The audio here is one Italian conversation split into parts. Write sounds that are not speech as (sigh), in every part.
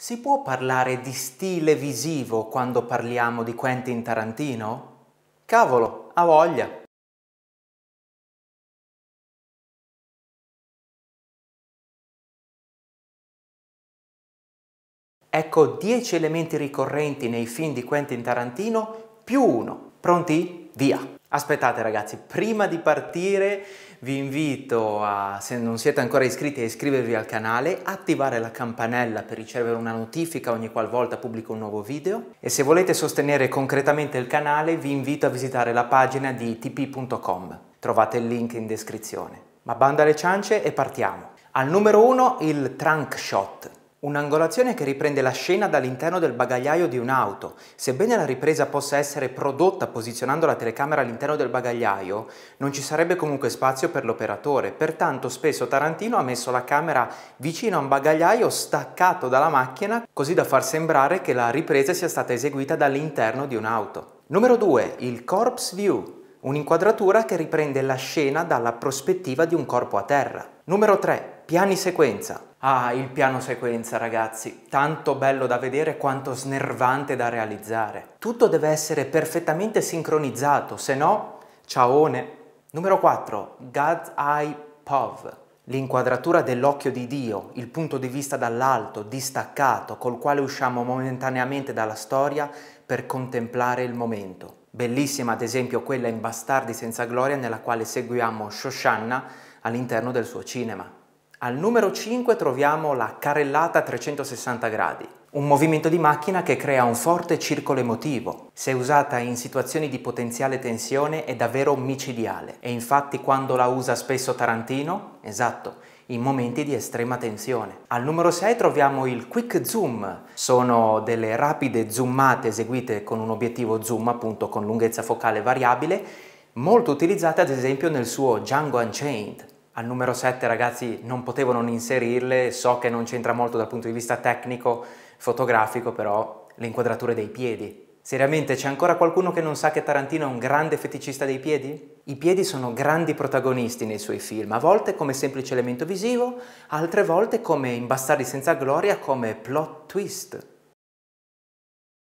Si può parlare di stile visivo quando parliamo di Quentin Tarantino? Cavolo, ha voglia! Ecco 10 elementi ricorrenti nei film di Quentin Tarantino più uno. Pronti? Via! Aspettate ragazzi, prima di partire vi invito a, se non siete ancora iscritti, a iscrivervi al canale, attivare la campanella per ricevere una notifica ogni qualvolta pubblico un nuovo video e se volete sostenere concretamente il canale vi invito a visitare la pagina di tp.com, trovate il link in descrizione. Ma bando alle ciance e partiamo! Al numero 1 il trunk shot, Un'angolazione che riprende la scena dall'interno del bagagliaio di un'auto. Sebbene la ripresa possa essere prodotta posizionando la telecamera all'interno del bagagliaio, non ci sarebbe comunque spazio per l'operatore, pertanto spesso Tarantino ha messo la camera vicino a un bagagliaio staccato dalla macchina così da far sembrare che la ripresa sia stata eseguita dall'interno di un'auto. Numero 2. Il Corpse View un'inquadratura che riprende la scena dalla prospettiva di un corpo a terra. Numero 3. Piani sequenza. Ah, il piano sequenza ragazzi, tanto bello da vedere quanto snervante da realizzare. Tutto deve essere perfettamente sincronizzato, se no, ciaone. Numero 4. God's Eye Pov. L'inquadratura dell'occhio di Dio, il punto di vista dall'alto, distaccato, col quale usciamo momentaneamente dalla storia per contemplare il momento. Bellissima ad esempio quella in Bastardi senza gloria nella quale seguiamo Shoshanna all'interno del suo cinema. Al numero 5 troviamo la carrellata 360 gradi, un movimento di macchina che crea un forte circolo emotivo. Se usata in situazioni di potenziale tensione è davvero micidiale e infatti quando la usa spesso Tarantino, esatto, in momenti di estrema tensione. Al numero 6 troviamo il quick zoom, sono delle rapide zoomate eseguite con un obiettivo zoom appunto con lunghezza focale variabile, molto utilizzate ad esempio nel suo Django Unchained. Al numero 7 ragazzi non potevo non inserirle, so che non c'entra molto dal punto di vista tecnico, fotografico, però le inquadrature dei piedi. Seriamente, c'è ancora qualcuno che non sa che Tarantino è un grande feticista dei piedi? I piedi sono grandi protagonisti nei suoi film, a volte come semplice elemento visivo, altre volte come in Bastardi senza gloria come plot twist.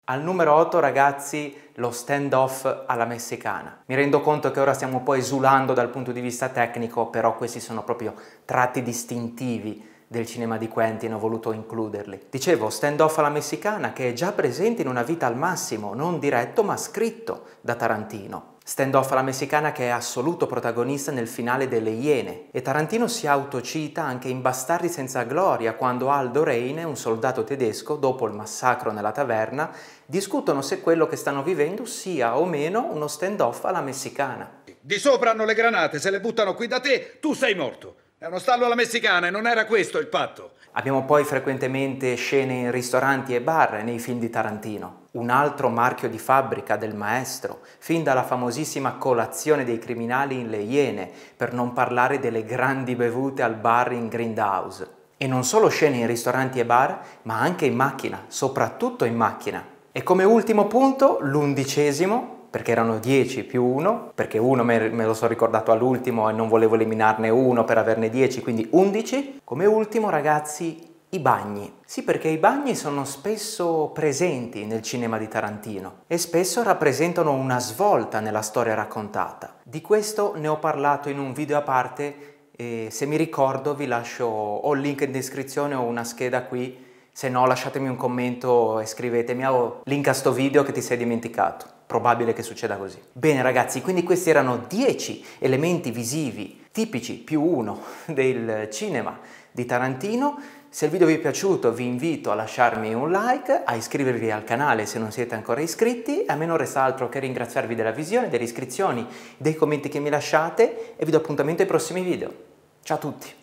Al numero 8 ragazzi lo stand off alla messicana. Mi rendo conto che ora stiamo un po' esulando dal punto di vista tecnico, però questi sono proprio tratti distintivi del cinema di Quentin, ho voluto includerli. Dicevo, stand off alla messicana che è già presente in Una vita al massimo, non diretto ma scritto da Tarantino. Standoff alla messicana che è assoluto protagonista nel finale delle Iene e Tarantino si autocita anche in Bastardi senza gloria quando Aldo Reine, un soldato tedesco, dopo il massacro nella taverna, discutono se quello che stanno vivendo sia o meno uno standoff alla messicana. Di sopra hanno le granate, se le buttano qui da te, tu sei morto. È uno stallo alla messicana e non era questo il patto. Abbiamo poi frequentemente scene in ristoranti e bar nei film di Tarantino. Un altro marchio di fabbrica del maestro, fin dalla famosissima colazione dei criminali in Le Iene, per non parlare delle grandi bevute al bar in Grindhouse. E non solo scene in ristoranti e bar, ma anche in macchina, soprattutto in macchina. E come ultimo punto, l'undicesimo, perché erano 10 più 1, perché uno me lo sono ricordato all'ultimo e non volevo eliminarne uno per averne 10, quindi 11. Come ultimo ragazzi i bagni. Sì, perché i bagni sono spesso presenti nel cinema di Tarantino e spesso rappresentano una svolta nella storia raccontata. Di questo ne ho parlato in un video a parte e se mi ricordo vi lascio o il link in descrizione o una scheda qui se no lasciatemi un commento e scrivetemi oh, link a sto video che ti sei dimenticato. Probabile che succeda così. Bene ragazzi, quindi questi erano 10 elementi visivi tipici più uno (laughs) del cinema di Tarantino. Se il video vi è piaciuto vi invito a lasciarmi un like, a iscrivervi al canale se non siete ancora iscritti, e a me non resta altro che ringraziarvi della visione, delle iscrizioni, dei commenti che mi lasciate e vi do appuntamento ai prossimi video. Ciao a tutti!